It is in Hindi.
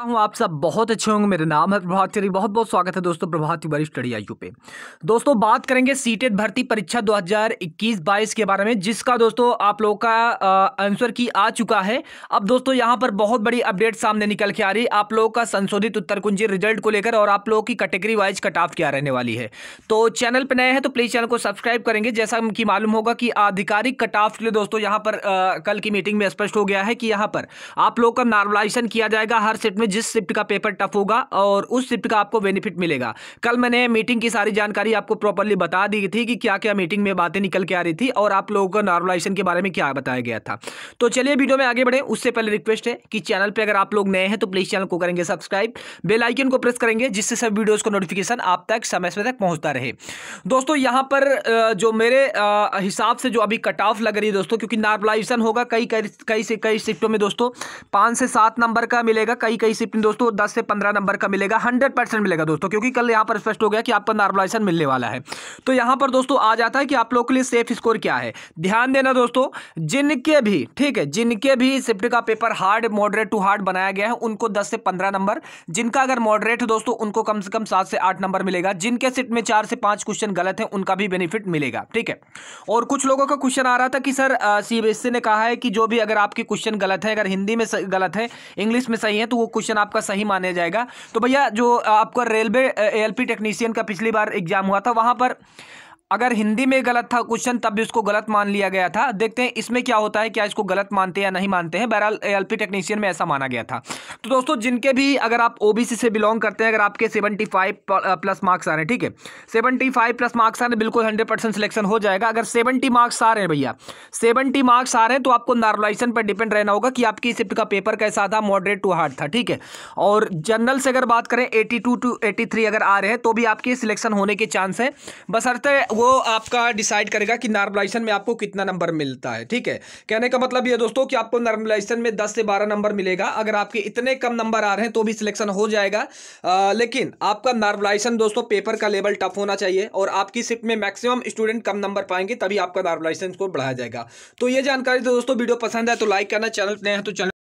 करता हूँ आप सब बहुत अच्छे होंगे मेरा नाम है प्रभात तिवारी बहुत बहुत स्वागत है दोस्तों प्रभात तिवारी स्टडी आई पे दोस्तों बात करेंगे सीटेट भर्ती परीक्षा 2021-22 के बारे में जिसका दोस्तों आप लोगों का आंसर की आ चुका है अब दोस्तों यहाँ पर बहुत बड़ी अपडेट सामने निकल के आ रही आप लोगों का संशोधित उत्तर कुंजी रिजल्ट को लेकर और आप लोगों की कैटेगरी वाइज कट ऑफ क्या रहने वाली है तो चैनल पर नए हैं तो प्लीज़ चैनल को सब्सक्राइब करेंगे जैसा कि मालूम होगा कि आधिकारिक कट ऑफ के लिए दोस्तों यहाँ पर कल की मीटिंग में स्पष्ट हो गया है कि यहाँ पर आप लोग का नॉर्मलाइजेशन किया जाएगा हर सेट में जिस शिफ्ट का पेपर टफ होगा और उस शिफ्ट का आपको बेनिफिट मिलेगा कल मैंने मीटिंग की सारी जानकारी आपको प्रॉपरली बता दी थी कि क्या क्या मीटिंग में बातें निकल के आ रही थी और आप लोगों को नॉर्मलाइजेशन के बारे में क्या बताया गया था तो चलिए वीडियो में आगे बढ़े उससे पहले रिक्वेस्ट है कि चैनल पर अगर आप लोग नए हैं तो प्लीज़ चैनल को करेंगे सब्सक्राइब बेलाइकन को प्रेस करेंगे जिससे सब वीडियोज़ का नोटिफिकेशन आप तक समय समय तक पहुंचता रहे दोस्तों यहां पर जो मेरे हिसाब से जो अभी कट ऑफ लग रही है दोस्तों क्योंकि नॉर्मलाइजेशन होगा कई कई से कई शिफ्टों में दोस्तों पांच से सात नंबर का मिलेगा कई कई शिफ्ट में दोस्तों दस से पंद्रह नंबर का मिलेगा हंड्रेड परसेंट मिलेगा दोस्तों क्योंकि कल यहाँ पर स्पष्ट हो गया कि आपका नॉर्मलाइजेशन मिलने वाला है तो यहाँ पर दोस्तों आ जाता है कि आप लोग के लिए सेफ स्कोर क्या है ध्यान देना दोस्तों जिनके भी ठीक है जिनके भी शिफ्ट का paper hard moderate to hard बनाया गया है उनको दस से पंद्रह नंबर जिनका अगर मॉडरेट दोस्तों उनको कम से कम सात से आठ नंबर मिलेगा जिनके शिफ्ट में चार से पाँच क्वेश्चन गलत है उनका भी बेनिफिट मिलेगा ठीक है और कुछ लोगों का क्वेश्चन आ रहा था कि सर सीबीएसई ने कहा है कि जो भी अगर आपके क्वेश्चन गलत है अगर हिंदी में गलत है इंग्लिश में सही है तो वो क्वेश्चन आपका सही माना जाएगा तो भैया जो आपका रेलवे एल टेक्नीशियन का पिछली बार एग्जाम हुआ था वहाँ पर अगर हिंदी में गलत था क्वेश्चन तब भी उसको गलत मान लिया गया था देखते हैं इसमें क्या होता है क्या इसको गलत मानते हैं या नहीं मानते हैं बहरहाल एल टेक्नीशियन में ऐसा माना गया था तो दोस्तों जिनके भी अगर आप ओबीसी से बिलोंग करते हैं अगर आपके 75 प्लस मार्क्स आ रहे हैं ठीक है 75 प्लस मार्क्स आ रहे हैं बिल्कुल हंड्रेड परसेंट सिलेक्शन हो जाएगा अगर सेवेंटी मार्क्स आ रहे हैं भैया सेवेंटी मार्क्स आ रहे हैं तो आपको नॉर्मलाइजेशन पर डिपेंड रहना होगा कि आपकी शिफ्ट का पेपर कैसा था मॉडरेट टू हार्ड था ठीक है और जनरल से अगर बात करें एटी टू टू एटी अगर आ रहे हैं तो भी आपके सिलेक्शन होने के चांस है अर्थ वो आपका डिसाइड करेगा कि नॉर्मलाइजेशन में आपको कितना नंबर मिलता है ठीक है कहने का मतलब ये दोस्तों कि आपको नॉर्मलाइजेशन में 10 से 12 नंबर मिलेगा अगर आपके इतने कम नंबर आ रहे हैं तो भी सिलेक्शन हो जाएगा आ, लेकिन आपका नॉर्मलाइजेशन दोस्तों पेपर का लेवल टफ होना चाहिए और आपकी शिफ्ट में मैक्सिमम स्टूडेंट कम नंबर पाएंगे तभी आपका नॉर्मलाइजेशन स्कोर बढ़ाया जाएगा तो ये जानकारी दोस्तों वीडियो पसंद है तो लाइक करना चैनल नए हैं तो चैनल